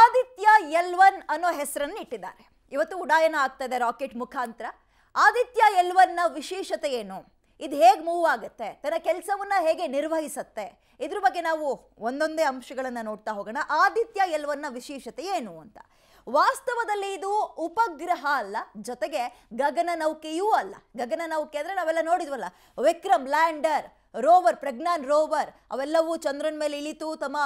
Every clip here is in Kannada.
ಆದಿತ್ಯ ಎಲ್ ಒನ್ ಅನ್ನೋ ಹೆಸರನ್ನು ಇಟ್ಟಿದ್ದಾರೆ ಇವತ್ತು ಉಡಾಯನ ಆಗ್ತದೆ ರಾಕೆಟ್ ಮುಖಾಂತರ ಆದಿತ್ಯ ಎಲ್ ಒನ್ನ ವಿಶೇಷತೆ ಏನು ಇದು ಹೇಗೆ ಮೂವ್ ಆಗುತ್ತೆ ತನ್ನ ಕೆಲಸವನ್ನು ಹೇಗೆ ನಿರ್ವಹಿಸುತ್ತೆ ಇದ್ರ ಬಗ್ಗೆ ನಾವು ಒಂದೊಂದೇ ಅಂಶಗಳನ್ನು ನೋಡ್ತಾ ಹೋಗೋಣ ಆದಿತ್ಯ ಎಲ್ ಒನ್ನ ವಿಶೇಷತೆ ಏನು ಅಂತ ವಾಸ್ತವದಲ್ಲಿ ಇದು ಉಪಗ್ರಹ ಅಲ್ಲ ಜೊತೆಗೆ ಗಗನ ನೌಕೆಯೂ ಅಲ್ಲ ಗಗನ ನೌಕೆ ಅಂದರೆ ನಾವೆಲ್ಲ ನೋಡಿದ್ವಲ್ಲ Vikram lander rover Pragyan rover ಅವೆಲ್ಲವೂ ಚಂದ್ರನ ಮೇಲೆ ಇಳಿತು ತಮ್ಮ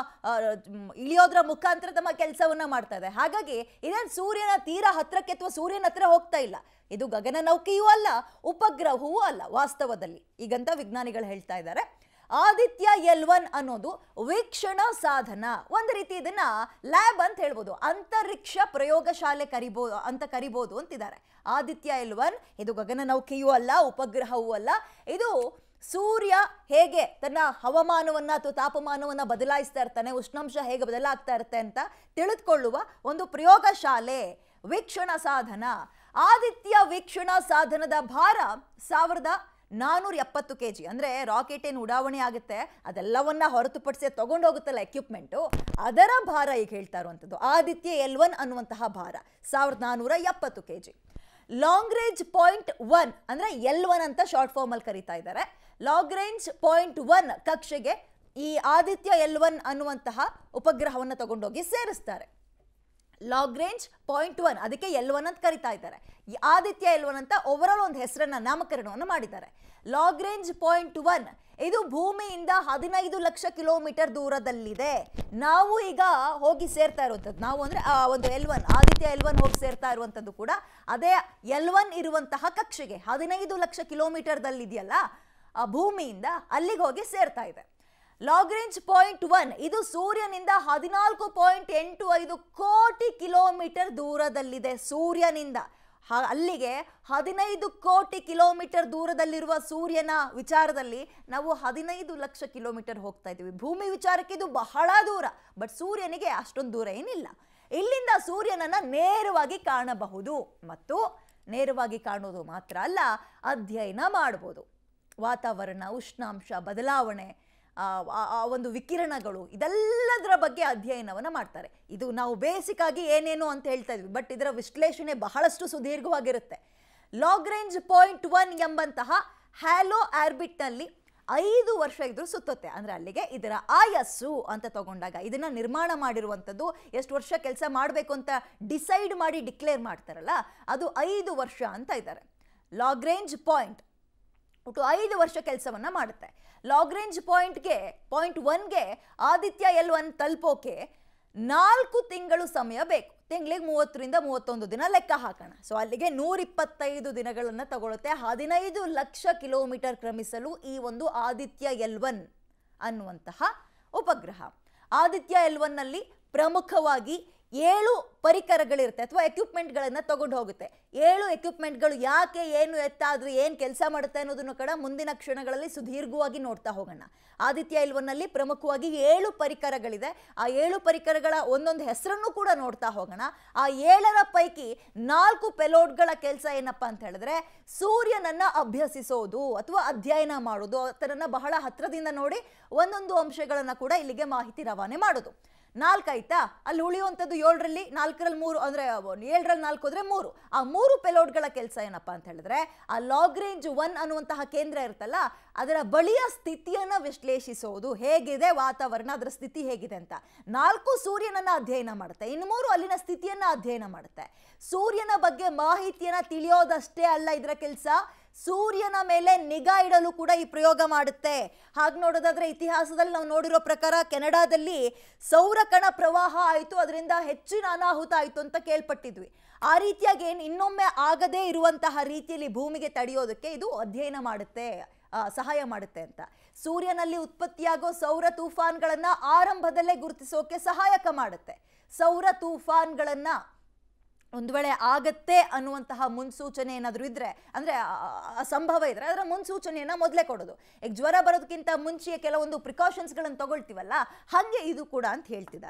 ಇಳಿಯೋದ್ರ ಮುಖಾಂತರ ತಮ್ಮ ಕೆಲಸವನ್ನ ಮಾಡ್ತಾ ಇದೆ ಹಾಗಾಗಿ ಇದೇನು ಸೂರ್ಯನ ತೀರ ಹತ್ರಕ್ಕೆ ಅಥವಾ ಸೂರ್ಯನ ಹತ್ರ ಹೋಗ್ತಾ ಇಲ್ಲ ಇದು ಗಗನನೌಕೆಯೂ ಅಲ್ಲ ಉಪಗ್ರಹವೂ ಅಲ್ಲ ವಾಸ್ತವದಲ್ಲಿ ಈಗಂತ ವಿಜ್ಞಾನಿಗಳು ಹೇಳ್ತಾ ಇದ್ದಾರೆ ಆದಿತ್ಯ ಎಲ್ ಒನ್ ಅನ್ನೋದು ವೀಕ್ಷಣ ಸಾಧನ ಒಂದು ರೀತಿ ಇದನ್ನ ಲ್ಯಾಬ್ ಅಂತ ಹೇಳ್ಬೋದು ಅಂತರಿಕ್ಷ ಪ್ರಯೋಗಶಾಲೆ ಕರಿಬೋದು ಅಂತ ಕರಿಬೋದು ಅಂತಿದ್ದಾರೆ ಆದಿತ್ಯ ಎಲ್ ಒನ್ ಇದು ನೌಕೆಯೂ ಅಲ್ಲ ಉಪಗ್ರಹವೂ ಅಲ್ಲ ಇದು ಸೂರ್ಯ ಹೇಗೆ ತನ್ನ ಹವಾಮಾನವನ್ನು ಅಥವಾ ತಾಪಮಾನವನ್ನು ಬದಲಾಯಿಸ್ತಾ ಇರ್ತಾನೆ ಉಷ್ಣಾಂಶ ಹೇಗೆ ಬದಲಾಗ್ತಾ ಇರುತ್ತೆ ಅಂತ ತಿಳಿದುಕೊಳ್ಳುವ ಒಂದು ಪ್ರಯೋಗಶಾಲೆ ವೀಕ್ಷಣ ಸಾಧನ ಆದಿತ್ಯ ವೀಕ್ಷಣ ಸಾಧನದ ಭಾರ ಸಾವಿರದ ನಾನ್ನೂರ ಎಪ್ಪತ್ತು ಕೆ ಜಿ ಅಂದರೆ ರಾಕೆಟ್ ಏನು ಉಡಾವಣೆ ಆಗುತ್ತೆ ಅದೆಲ್ಲವನ್ನ ಹೊರತುಪಡಿಸಿ ಹೋಗುತ್ತಲ್ಲ ಎಕ್ವಿಪ್ಮೆಂಟು ಅದರ ಭಾರ ಈಗ ಹೇಳ್ತಾ ಇರುವಂಥದ್ದು ಆದಿತ್ಯ ಎಲ್ ಒನ್ ಅನ್ನುವಂತಹ ಭಾರ ಸಾವಿರದ ನಾನ್ನೂರ ಎಪ್ಪತ್ತು K G long point one ಅಂದರೆ ಎಲ್ ಒನ್ ಅಂತ ಶಾರ್ಟ್ ಫಾರ್ಮಲ್ಲಿ ಕರೀತಾ ಇದ್ದಾರೆ ಲಾಗ್ರೇಂಜ್ ಪಾಯಿಂಟ್ ಒನ್ ಕಕ್ಷೆಗೆ ಈ ಆದಿತ್ಯ ಎಲ್ ಒನ್ ಅನ್ನುವಂತಹ ಉಪಗ್ರಹವನ್ನು ತಗೊಂಡೋಗಿ ಸೇರಿಸ್ತಾರೆ ಲಾಗ್ರೇಂಜ್ ಪಾಯಿಂಟ್ ಒನ್ ಅದಕ್ಕೆ ಎಲ್ ಒನ್ ಅಂತ ಕರಿತಾ ಇದ್ದಾರೆ ಆದಿತ್ಯ ಎಲ್ ಒನ್ ಅಂತ ಓವರಾಲ್ ಒಂದು ಹೆಸರನ್ನು ನಾಮಕರಣವನ್ನು ಮಾಡಿದ್ದಾರೆ ಲಾಗ್ರೇಂಜ್ ಪಾಯಿಂಟ್ ಒನ್ ಇದು ಭೂಮಿಯಿಂದ ಹದಿನೈದು ಲಕ್ಷ ಕಿಲೋಮೀಟರ್ ದೂರದಲ್ಲಿದೆ ನಾವು ಈಗ ಹೋಗಿ ಸೇರ್ತಾ ಇರುವಂಥದ್ದು ನಾವು ಅಂದರೆ ಆ ಒಂದು L one Aditya L one ಹೋಗಿ ಸೇರ್ತಾ ಇರುವಂಥದ್ದು ಕೂಡ ಅದೇ ಎಲ್ ಒನ್ ಇರುವಂತಹ ಕಕ್ಷೆಗೆ ಹದಿನೈದು ಲಕ್ಷ ಕಿಲೋಮೀಟರ್ದಲ್ಲಿದೆಯಲ್ಲ ಆ ಭೂಮಿಯಿಂದ ಅಲ್ಲಿಗೆ ಹೋಗಿ ಸೇರ್ತಾ ಇದೆ ಲಾಗ್ರೇಂಜ್ ಪಾಯಿಂಟ್ ಒನ್ ಇದು ಸೂರ್ಯನಿಂದ ಹದಿನಾಲ್ಕು ಪಾಯಿಂಟ್ ಎಂಟು ಐದು ಕೋಟಿ ಕಿಲೋಮೀಟರ್ ದೂರದಲ್ಲಿದೆ ಸೂರ್ಯನಿಂದ ಅಲ್ಲಿಗೆ ಹದಿನೈದು ಕೋಟಿ ಕಿಲೋಮೀಟರ್ ದೂರದಲ್ಲಿರುವ ಸೂರ್ಯನ ವಿಚಾರದಲ್ಲಿ ನಾವು ಹದಿನೈದು ಲಕ್ಷ ಕಿಲೋಮೀಟರ್ ಹೋಗ್ತಾ ಇದ್ದೀವಿ ಭೂಮಿ ವಿಚಾರಕ್ಕೆ ಇದು ಬಹಳ ದೂರ ಬಟ್ ಸೂರ್ಯನಿಗೆ ಅಷ್ಟೊಂದು ದೂರ ಏನಿಲ್ಲ ಇಲ್ಲಿಂದ ಸೂರ್ಯನನ್ನು ನೇರವಾಗಿ ಕಾಣಬಹುದು ಮತ್ತು ನೇರವಾಗಿ ಕಾಣೋದು ಮಾತ್ರ ಅಲ್ಲ ಅಧ್ಯಯನ ಮಾಡ್ಬೋದು ವಾತಾವರಣ ಉಷ್ಣಾಂಶ ಬದಲಾವಣೆ ಆ ಒಂದು ವಿಕಿರಣಗಳು ಇದೆಲ್ಲದರ ಬಗ್ಗೆ ಅಧ್ಯಯನವನ್ನು ಮಾಡ್ತಾರೆ ಇದು ನಾವು ಬೇಸಿಕ್ಕಾಗಿ ಏನೇನು ಅಂತ ಹೇಳ್ತಾ ಇದ್ವಿ ಬಟ್ ಇದರ ವಿಶ್ಲೇಷಣೆ ಬಹಳಷ್ಟು ಸುದೀರ್ಘವಾಗಿರುತ್ತೆ ಲಾಗ್ರೇಂಜ್ ಪಾಯಿಂಟ್ ಒನ್ ಎಂಬಂತಹ ಹ್ಯಾಲೋ ಆರ್ಬಿಟ್ನಲ್ಲಿ ಐದು ವರ್ಷ ಇದ್ರೂ ಸುತ್ತುತ್ತೆ ಅಂದರೆ ಅಲ್ಲಿಗೆ ಇದರ ಆಯಸ್ಸು ಅಂತ ತಗೊಂಡಾಗ ಇದನ್ನು ನಿರ್ಮಾಣ ಮಾಡಿರುವಂಥದ್ದು ಎಷ್ಟು ವರ್ಷ ಕೆಲಸ ಮಾಡಬೇಕು ಅಂತ ಡಿಸೈಡ್ ಮಾಡಿ ಡಿಕ್ಲೇರ್ ಮಾಡ್ತಾರಲ್ಲ ಅದು ಐದು ವರ್ಷ ಅಂತ ಇದ್ದಾರೆ ಲಾಗ್ರೇಂಜ್ ಪಾಯಿಂಟ್ ಒಟ್ಟು ಐದು ವರ್ಷ ಕೆಲಸವನ್ನು ಮಾಡುತ್ತೆ ಲಾಗ್ರೇಂಜ್ ಪಾಯಿಂಟ್ಗೆ ಪಾಯಿಂಟ್ ಒನ್ಗೆ ಆದಿತ್ಯ ಎಲ್ ಒನ್ ತಲುಪೋಕೆ ನಾಲ್ಕು ತಿಂಗಳು ಸಮಯ ಬೇಕು ತಿಂಗಳಿಗೆ ಮೂವತ್ತರಿಂದ ಮೂವತ್ತೊಂದು ದಿನ ಲೆಕ್ಕ ಹಾಕೋಣ ಸೊ ಅಲ್ಲಿಗೆ ನೂರಿಪ್ಪತ್ತೈದು ದಿನಗಳನ್ನು ತಗೊಳುತ್ತೆ ಹದಿನೈದು ಲಕ್ಷ ಕಿಲೋಮೀಟರ್ ಕ್ರಮಿಸಲು ಈ ಒಂದು ಆದಿತ್ಯ ಎಲ್ ಒನ್ ಅನ್ನುವಂತಹ ಉಪಗ್ರಹ ಆದಿತ್ಯ ಎಲ್ ಒನ್ನಲ್ಲಿ ಪ್ರಮುಖವಾಗಿ ಏಳು ಪರಿಕರಗಳಿರುತ್ತೆ ಅಥವಾ ಎಕ್ವಿಪ್ಮೆಂಟ್ಗಳನ್ನು ತಗೊಂಡು ಹೋಗುತ್ತೆ ಏಳು ಎಕ್ವಿಪ್ಮೆಂಟ್ಗಳು ಯಾಕೆ ಏನು ಎತ್ತ ಆದರೂ ಏನು ಕೆಲಸ ಮಾಡುತ್ತೆ ಅನ್ನೋದನ್ನು ಕೂಡ ಮುಂದಿನ ಕ್ಷಣಗಳಲ್ಲಿ ಸುದೀರ್ಘವಾಗಿ ನೋಡ್ತಾ ಹೋಗೋಣ ಆದಿತ್ಯ ಇಲ್ವನ್ನಲ್ಲಿ ಪ್ರಮುಖವಾಗಿ ಏಳು ಪರಿಕರಗಳಿದೆ ಆ ಏಳು ಪರಿಕರಗಳ ಒಂದೊಂದು ಹೆಸರನ್ನು ಕೂಡ ನೋಡ್ತಾ ಹೋಗೋಣ ಆ ಏಳರ ಪೈಕಿ ನಾಲ್ಕು ಪೆಲೋಡ್ಗಳ ಕೆಲಸ ಏನಪ್ಪ ಅಂತ ಹೇಳಿದ್ರೆ ಸೂರ್ಯನನ್ನ ಅಭ್ಯಸಿಸೋದು ಅಥವಾ ಅಧ್ಯಯನ ಮಾಡೋದು ಅದನ್ನು ಬಹಳ ಹತ್ರದಿಂದ ನೋಡಿ ಒಂದೊಂದು ಅಂಶಗಳನ್ನು ಕೂಡ ಇಲ್ಲಿಗೆ ಮಾಹಿತಿ ರವಾನೆ ಮಾಡೋದು ನಾಲ್ಕಾಯ್ತಾ ಅಲ್ಲಿ ಉಳಿಯುವಂಥದ್ದು ಏಳರಲ್ಲಿ ನಾಲ್ಕು ನಾಲ್ಕರಲ್ಲಿ ಮೂರು ಅಂದರೆ ಏಳರಲ್ಲಿ ನಾಲ್ಕು ಹೋದರೆ ಮೂರು ಆ ಮೂರು ಪೆಲೋಡ್ಗಳ ಕೆಲಸ ಏನಪ್ಪ ಅಂತ ಹೇಳಿದ್ರೆ ಆ ಲಾಗ್ ರೇಂಜ್ ಒನ್ ಅನ್ನುವಂತಹ ಕೇಂದ್ರ ಇರುತ್ತಲ್ಲ ಅದರ ಬಳಿಯ ಸ್ಥಿತಿಯನ್ನು ವಿಶ್ಲೇಷಿಸೋದು ಹೇಗಿದೆ ವಾತಾವರಣ ಅದರ ಸ್ಥಿತಿ ಹೇಗಿದೆ ಅಂತ ನಾಲ್ಕು ಸೂರ್ಯನನ್ನು ಅಧ್ಯಯನ ಮಾಡುತ್ತೆ ಇನ್ನು ಮೂರು ಅಲ್ಲಿನ ಸ್ಥಿತಿಯನ್ನು ಅಧ್ಯಯನ ಮಾಡುತ್ತೆ ಸೂರ್ಯನ ಬಗ್ಗೆ ಮಾಹಿತಿಯನ್ನು ತಿಳಿಯೋದಷ್ಟೇ ಅಲ್ಲ ಇದರ ಕೆಲಸ ಸೂರ್ಯನ ಮೇಲೆ ನಿಗಾ ಇಡಲು ಕೂಡ ಈ ಪ್ರಯೋಗ ಮಾಡುತ್ತೆ ಹಾಗೆ ನೋಡೋದಾದ್ರೆ ಇತಿಹಾಸದಲ್ಲಿ ನಾವು ನೋಡಿರೋ ಪ್ರಕಾರ ಕೆನಡಾದಲ್ಲಿ ಸೌರಕಣ ಪ್ರವಾಹ ಆಯಿತು ಅದರಿಂದ ಹೆಚ್ಚಿನ ಅನಾಹುತ ಆಯಿತು ಅಂತ ಕೇಳ್ಪಟ್ಟಿದ್ವಿ ಆ ರೀತಿಯಾಗಿ ಏನು ಇನ್ನೊಮ್ಮೆ ಆಗದೇ ಇರುವಂತಹ ರೀತಿಯಲ್ಲಿ ಭೂಮಿಗೆ ತಡೆಯೋದಕ್ಕೆ ಇದು ಅಧ್ಯಯನ ಮಾಡುತ್ತೆ ಸಹಾಯ ಮಾಡುತ್ತೆ ಅಂತ ಸೂರ್ಯನಲ್ಲಿ ಉತ್ಪತ್ತಿಯಾಗೋ ಸೌರ ತೂಫಾನ್ಗಳನ್ನು ಆರಂಭದಲ್ಲೇ ಗುರುತಿಸೋಕೆ ಸಹಾಯಕ ಮಾಡುತ್ತೆ ಸೌರ ತೂಫಾನ್ಗಳನ್ನು ಒಂದು ವೇಳೆ ಆಗತ್ತೆ ಅನ್ನುವಂತಹ ಮುನ್ಸೂಚನೆ ಏನಾದರೂ ಇದ್ದರೆ ಅಂದರೆ ಅಸಂಭವ ಇದ್ದರೆ ಅದರ ಮುನ್ಸೂಚನೆಯನ್ನು ಮೊದಲೇ ಕೊಡೋದು ಈಗ ಜ್ವರ ಬರೋದಕ್ಕಿಂತ ಮುಂಚೆ ಕೆಲವೊಂದು ಪ್ರಿಕಾಷನ್ಸ್ಗಳನ್ನು ತಗೊಳ್ತೀವಲ್ಲ ಹಾಗೆ ಇದು ಕೂಡ ಅಂತ ಹೇಳ್ತಿದ್ದಾರೆ